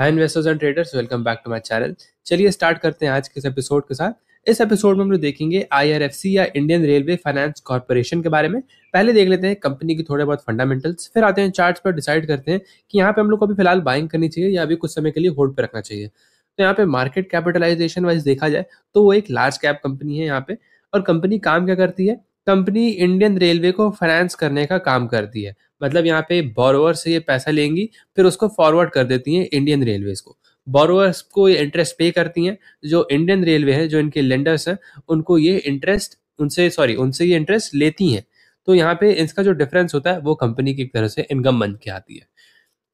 high investors and traders welcome back to my channel चलिए start करते हैं आज के इस एपिसोड के साथ इस एपिसोड में हम लोग देखेंगे आई या इंडियन रेलवे फाइनेंस कॉरपोरेशन के बारे में पहले देख लेते हैं कंपनी के थोड़े बहुत फंडामेंटल्स फिर आते हैं चार्ट्स पर डिसाइड करते हैं कि यहाँ पे हम लोग को अभी फिलहाल बाइंग करनी चाहिए या अभी कुछ समय के लिए होल्ड पर रखना चाहिए तो यहाँ पे मार्केट कैपिटलाइजेशन वाइज देखा जाए तो वो एक लार्ज कैप कंपनी है यहाँ पे और कंपनी काम क्या करती है कंपनी इंडियन रेलवे को फाइनेंस करने का काम करती है मतलब यहाँ पे बोरोवर से ये पैसा लेंगी फिर उसको फॉरवर्ड कर देती हैं इंडियन रेलवेज को बोरोवर्स को ये इंटरेस्ट पे करती हैं जो इंडियन रेलवे है जो इनके लेंडर्स हैं उनको ये इंटरेस्ट उनसे सॉरी उनसे ये इंटरेस्ट लेती हैं तो यहाँ पे इसका जो डिफरेंस होता है वो कंपनी की तरह से इनकम बन के आती है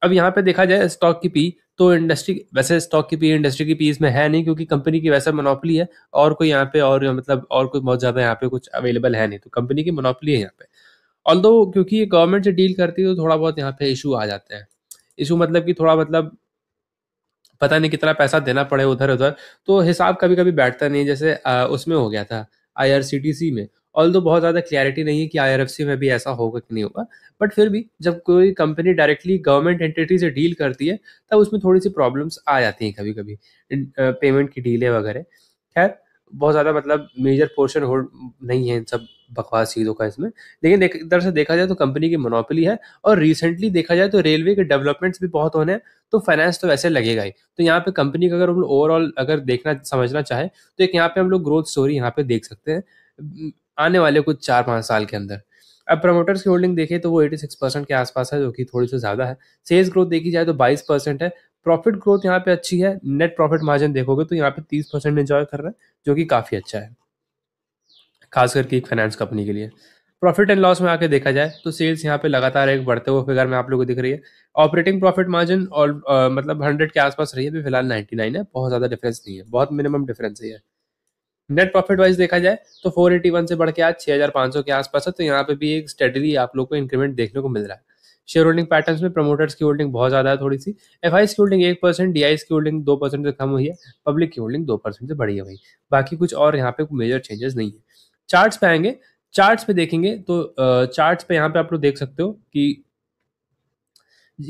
अब यहाँ पे देखा जाए स्टॉक की पी तो इंडस्ट्री वैसे स्टॉक की पी इंडस्ट्री की पी इसमें है नहीं क्योंकि कंपनी की वैसा मोनोपली है और कोई यहाँ पे और मतलब और कोई बहुत ज़्यादा यहाँ पे कुछ अवेलेबल है नहीं तो कंपनी की मोनोपली है यहाँ पे ऑल क्योंकि ये गवर्नमेंट से डील करती है तो थोड़ा बहुत यहाँ पे इशू आ जाते हैं इशू मतलब कि थोड़ा मतलब पता नहीं कितना पैसा देना पड़े उधर उधर तो हिसाब कभी कभी बैठता नहीं जैसे आ, उसमें हो गया था आई में ऑल दो बहुत ज़्यादा क्लैरिटी नहीं है कि आई में भी ऐसा होगा कि नहीं होगा बट फिर भी जब कोई कंपनी डायरेक्टली गवर्नमेंट एंटिटी से डील करती है तब उसमें थोड़ी सी प्रॉब्लम्स आ जाती हैं कभी कभी पेमेंट की डीले वगैरह खैर बहुत ज़्यादा मतलब मेजर पोर्शन होल्ड नहीं है इन सब बकवास चीज़ों का इसमें लेकिन एक तरह से देखा जाए तो कंपनी की मोनोपली है और रिसेंटली देखा जाए तो रेलवे के डेवलपमेंट्स भी बहुत होने हैं तो फाइनेंस तो वैसे लगेगा ही तो यहाँ पे कंपनी का अगर हम लोग ओवरऑल अगर देखना समझना चाहे तो एक यहाँ पे हम लोग ग्रोथ स्टोरी यहाँ पे देख सकते हैं आने वाले कुछ चार पाँच साल के अंदर अब प्रमोटर्स की होल्डिंग देखें तो वो 86 परसेंट के आसपास है जो कि थोड़ी सी ज़्यादा है सेल्स ग्रोथ देखी जाए तो 22 परसेंट है प्रॉफिट ग्रोथ यहाँ पे अच्छी है नेट प्रॉफिट मार्जिन देखोगे तो यहाँ पे तीस परसेंट इंजॉय कर रहे हैं जो कि काफ़ी अच्छा है खास करके एक फाइनेंस कंपनी के लिए प्रॉफिट एंड लॉस में आके देखा जाए तो सेल्स यहाँ पे लगातार एक बढ़ते हुए फिगर में आप लोगों को दिख रही है ऑपरेटिंग प्रॉफिट मार्जिन और आ, मतलब हंड्रेड के आसपास रही है अभी फिलहाल नाइन्टी नाइन है बहुत ज़्यादा डिफरेंस नहीं है बहुत मिनिमम डिफरेंस है नेट प्रॉफिट वाइज देखा जाए तो फोर एटी वन से बढ़ के आज छः हज़ार पाँच सौ के आसपास है तो यहाँ पे भी एक स्टडीली आप लोग को इंक्रीमेंट देखने को मिल रहा है शेयर होल्डिंग पैटर्न में प्रमोटर्स की होल्डिंग बहुत ज्यादा है थोड़ी सी एफ की होल्डिंग एक परसेंट डी की होल्डिंग दो परसेंट से कम हुई है पब्लिक की होल्डिंग दो परसेंट से बढ़ी हुई बाकी कुछ और यहाँ पे मेजर चेंजेस नहीं है चार्ट्स पे आएंगे चार्ट्स पे देखेंगे तो चार्ट्स पे यहाँ पे आप लोग देख सकते हो कि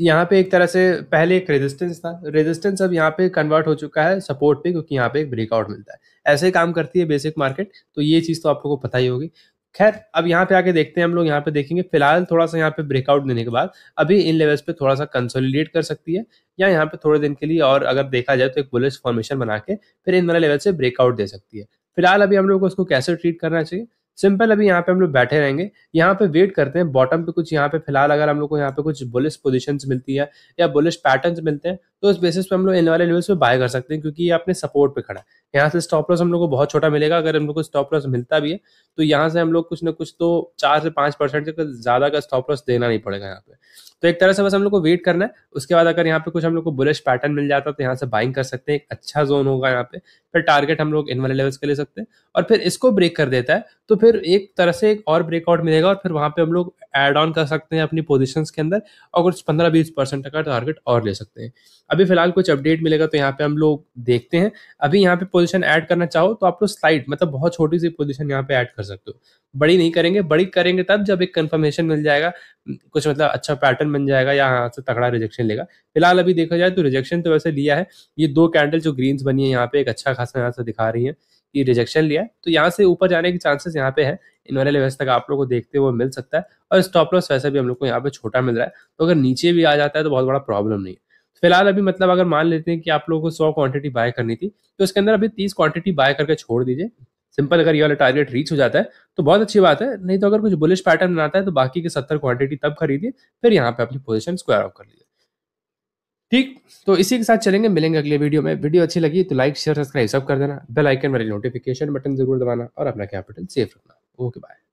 यहाँ पे एक तरह से पहले एक रेजिस्टेंस था रेजिस्टेंस अब यहाँ पे कन्वर्ट हो चुका है सपोर्ट पे क्योंकि यहाँ पे एक ब्रेकआउट मिलता है ऐसे काम करती है बेसिक मार्केट तो ये चीज़ तो आप लोगों को पता ही होगी खैर अब यहाँ पे आके देखते हैं हम लोग यहाँ पे देखेंगे फिलहाल थोड़ा सा यहाँ पे ब्रेकआउट देने के बाद अभी इन लेवल्स पे थोड़ा सा कंसोलिडेट कर सकती है या यहाँ पे थोड़े दिन के लिए और अगर देखा जाए तो एक बुलिस फॉर्मेशन बना के फिर इन वाले लेवल से ब्रेकआउट दे सकती है फिलहाल अभी हम लोग को इसको कैसे ट्रीट करना चाहिए सिंपल अभी यहाँ पे हम लोग बैठे रहेंगे यहाँ पे वेट करते हैं बॉटम पे कुछ यहाँ पे फिलहाल अगर हम लोग को यहाँ पे कुछ बुलिस पोजिशन मिलती है या बुलिस पैटर्न मिलते हैं तो इस बेसिस पे हम लोग इन वाले लेवल्स पे बाय कर सकते हैं क्योंकि ये अपने सपोर्ट पे खड़ा है यहाँ से स्टॉप लॉस हम लोग को बहुत छोटा मिलेगा अगर हम लोग को स्टॉप लॉस मिलता भी है तो यहाँ से हम लोग कुछ ना कुछ तो चार से पाँच परसेंट ज़्यादा का स्टॉप लॉस देना नहीं पड़ेगा यहाँ पे तो एक तरह से बस हम लोग को वेट करना है उसके बाद अगर यहाँ पे कुछ हम लोग को बुलिश पैटर्न मिल जाता है तो यहाँ से बाइंग कर सकते हैं एक अच्छा जोन होगा यहाँ पे फिर टारगेट हम लोग इन वाले लेवल्स के ले सकते हैं और फिर इसको ब्रेक कर देता है तो फिर एक तरह से एक और ब्रेकआउट मिलेगा और फिर वहां पे हम लोग एड ऑन कर सकते हैं अपनी पोजिशन के अंदर और कुछ पंद्रह बीस परसेंट का टारगेट और ले सकते हैं अभी फिलहाल कुछ अपडेट मिलेगा तो यहाँ पे हम लोग देखते हैं अभी यहाँ पे पोजीशन ऐड करना चाहो तो आप लोग स्लाइड मतलब बहुत छोटी सी पोजीशन यहाँ पे ऐड कर सकते हो बड़ी नहीं करेंगे बड़ी करेंगे तब जब एक कंफर्मेशन मिल जाएगा कुछ मतलब अच्छा पैटर्न बन जाएगा या यहाँ से तगड़ा रिजेक्शन लेगा फिलहाल अभी देखा जाए तो रिजेक्शन तो वैसे लिया है ये दो कैंडल जो ग्रीन्स बनी है यहाँ पे एक अच्छा खासा यहाँ से दिखा रही है कि रिजेक्शन लिया है तो यहाँ से ऊपर जाने के चांसेस यहाँ पे है इन वाले लेवल्स तक आप लोग को देखते हुए मिल सकता है और स्टॉप लॉस वैसे भी हम लोग को यहाँ पे छोटा मिल रहा है तो अगर नीचे भी आ जाता है तो बहुत बड़ा प्रॉब्लम नहीं है फिलहाल अभी मतलब अगर मान लेते हैं कि आप लोगों को सौ क्वांटिटी बाय करनी थी तो उसके अंदर अभी तीस क्वांटिटी बाय करके छोड़ दीजिए सिंपल अगर ये वाला टारगेट रीच हो जाता है तो बहुत अच्छी बात है नहीं तो अगर कुछ बुलिश पैटर्न बनाता है तो बाकी के सत्तर क्वांटिटी तब खरीदिए फिर यहाँ पे अपनी पोजिशन स्क्वायर ऑफ कर लीजिए ठीक तो इसी के साथ चलेंगे मिलेंगे अगले वीडियो में वीडियो अच्छी लगी तो लाइक शेयर सब्सक्राइब सब कर देना बेल आइकन वाले नोटिफिकेशन बटन जरूर दबाना और अपना कैपिटल सेफ रखना ओके बाय